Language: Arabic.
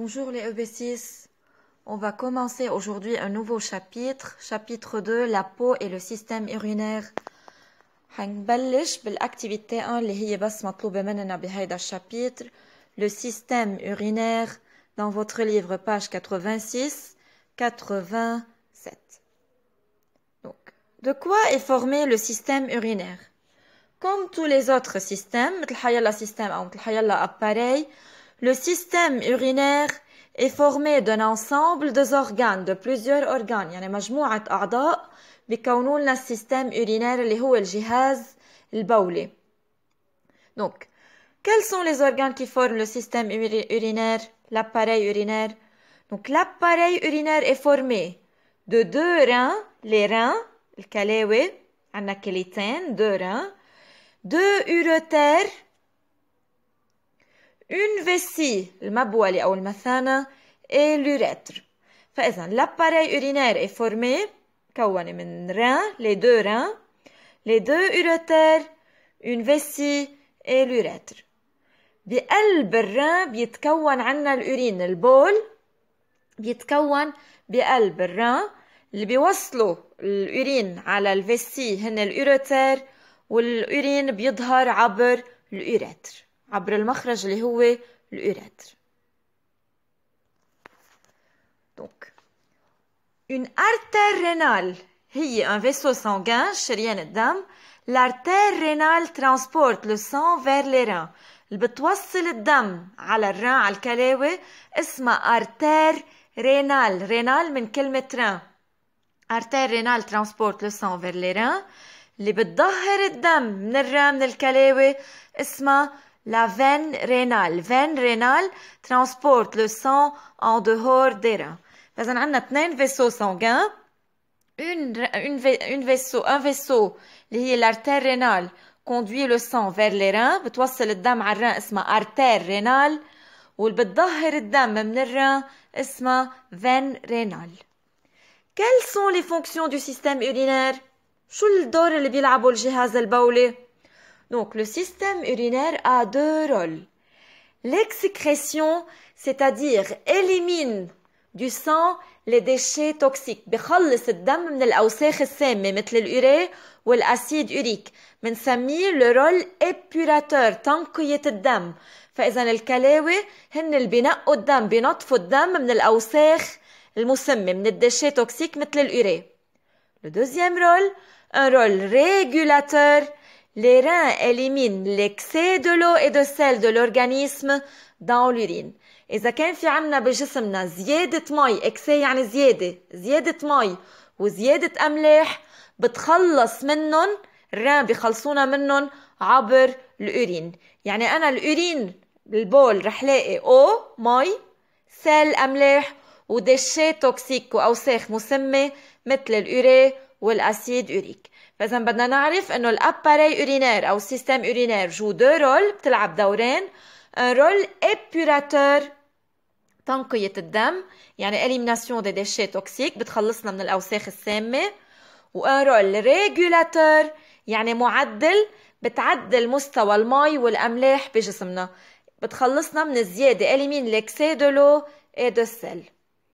Bonjour les EB6. On va commencer aujourd'hui un nouveau chapitre, chapitre 2, la peau et le système urinaire. حنبلش l'activité 1 اللي هي بس مننا le système urinaire dans votre livre page 86 87. Donc, de quoi est formé le système urinaire Comme tous les autres systèmes, مثل système ou مثل le système urinaire est formé d'un ensemble d'organes, organes de plusieurs organes Il y a بيكونوا le système urinaire اللي هو الجهاز Donc, quels sont les organes qui forment le système urinaire, l'appareil urinaire Donc, l'appareil urinaire est formé de deux reins, les reins, le kalawi, deux reins, deux uretères, اون فيسي المبولة أو المثانة اي لوريتر فإذا لاباري اورينير اي فورمي كون من ران لي دو reins لي دو uretères اون فيسي اي لوريتر بقلب الرين بيتكون عنا الأورين البول بيتكون بقلب الرين اللي بيوصلوا الأورين على الفيسي هن الأوروتير والأورين بيظهر عبر الأوريتر عبر المخرج اللي هو الأوريتر دونك une artère rénale هي ان فيسو سانغان شريان الدم l'artère rénale ترانسبورت لو سان فير لي ران اللي بتوصل الدم على الران على الكلاوي اسمها ارتير رينال رينال من كلمة ران ارتير رينال ترانسبورت لو سان فير لي ران اللي بتضهر الدم من الران من الكلاوي اسمها La veine rénale. Veine rénale transporte le sang en dehors des reins. فإذا عندنا deux vaisseaux sanguins. Une, une, vaisseau, un vaisseau l'artère rénale conduit le sang vers les reins بتوصل الدم على الرئة ma artère rénale واللي بتظهر الدم من الرئة اسمها veine rénale. Quelles sont les fonctions du système urinaire؟ شو الدور اللي بيلعبه الجهاز البولي؟ Donc le système urinaire a deux rôles. L'excrétion, c'est-à-dire élimine du sang les déchets toxiques. بخلص الدم من الأوساخ السامة مثل الأوري والأسيد أوريك. بنسميه لو رول ابيوراتور تنقية الدم. فإذا الكلاوي هن اللي بينقوا الدم بينطفوا الدم من الأوساخ المسمة من الدشي توكسيك مثل الأوري. Le deuxième rôle, un rôle régulateur Les reins éliminent l'excès de l'eau et de sel de l'organisme dans l'urine. إذا كان في عنا بجسمنا زيادة مي إكسي يعني زيادة زيادة مي وزيادة أملاح بتخلص منهم الران بخلصونا منهم عبر الأورين يعني أنا الأورين بالبول رح لاقي أو مي سال أملاح ودشي توكسيك وأوساخ مسمة مثل الأوري والأسيد أوريك فاذا بدنا نعرف انه الاباري اورينير او السيستم اورينير جو دو رول بتلعب دورين ان رول ابيوراتور تنقية الدم يعني إليمناسيون دي ديشي توكسيك بتخلصنا من الاوساخ السامة وان رول ريجولاتور يعني معدل بتعدل مستوى المي والاملاح بجسمنا بتخلصنا من الزيادة اليمين لكسي دو لو اي دو سيل